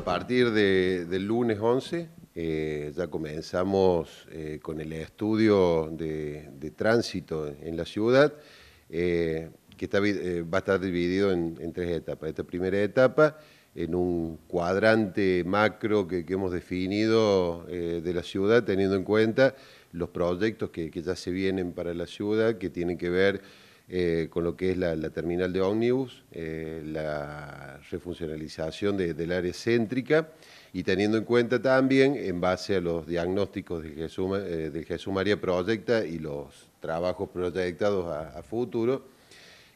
a partir del lunes 11 eh, ya comenzamos eh, con el estudio de, tránsito en la ciudad, eh, que va a estar dividido en, tres etapas. Esta primera etapa en un cuadrante macro que, hemos definido de la ciudad, teniendo en cuenta los proyectos que, que ya se vienen para la ciudad, que tienen que ver eh, con lo que es la, terminal de ómnibus, eh, la refuncionalización del área céntrica y teniendo en cuenta también, en base a los diagnósticos del Jesús, eh, del María Proyecta y los trabajos proyectados a, futuro,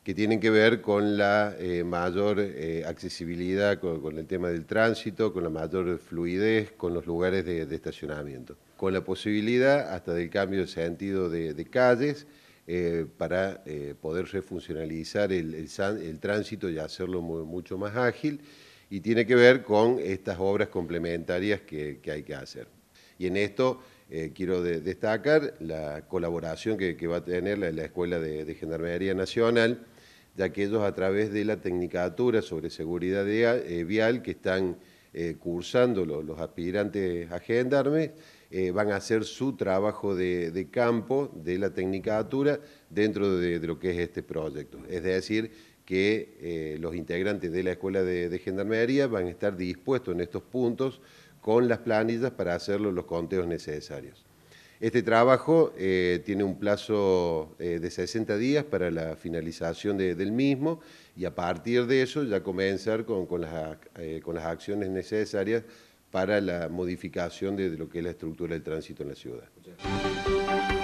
que tienen que ver con la mayor accesibilidad, con, el tema del tránsito, con la mayor fluidez, con los lugares de, estacionamiento, con la posibilidad hasta del cambio de sentido de calles eh, para eh, poder refuncionalizar el, tránsito y hacerlo mucho más ágil, y tiene que ver con estas obras complementarias que, hay que hacer. Y en esto eh, quiero destacar la colaboración que, va a tener la, Escuela de, Gendarmería Nacional, ya que ellos a través de la Tecnicatura sobre Seguridad Vial que están cursando los, aspirantes a gendarmes, eh, van a hacer su trabajo de, campo de la tecnicatura dentro de, lo que es este proyecto. Es decir, que eh, los integrantes de la Escuela de, Gendarmería van a estar dispuestos en estos puntos con las planillas para hacer los conteos necesarios. Este trabajo eh, tiene un plazo de 60 días para la finalización del mismo y a partir de eso ya comenzar con las acciones necesarias para la modificación de lo que es la estructura del tránsito en la ciudad.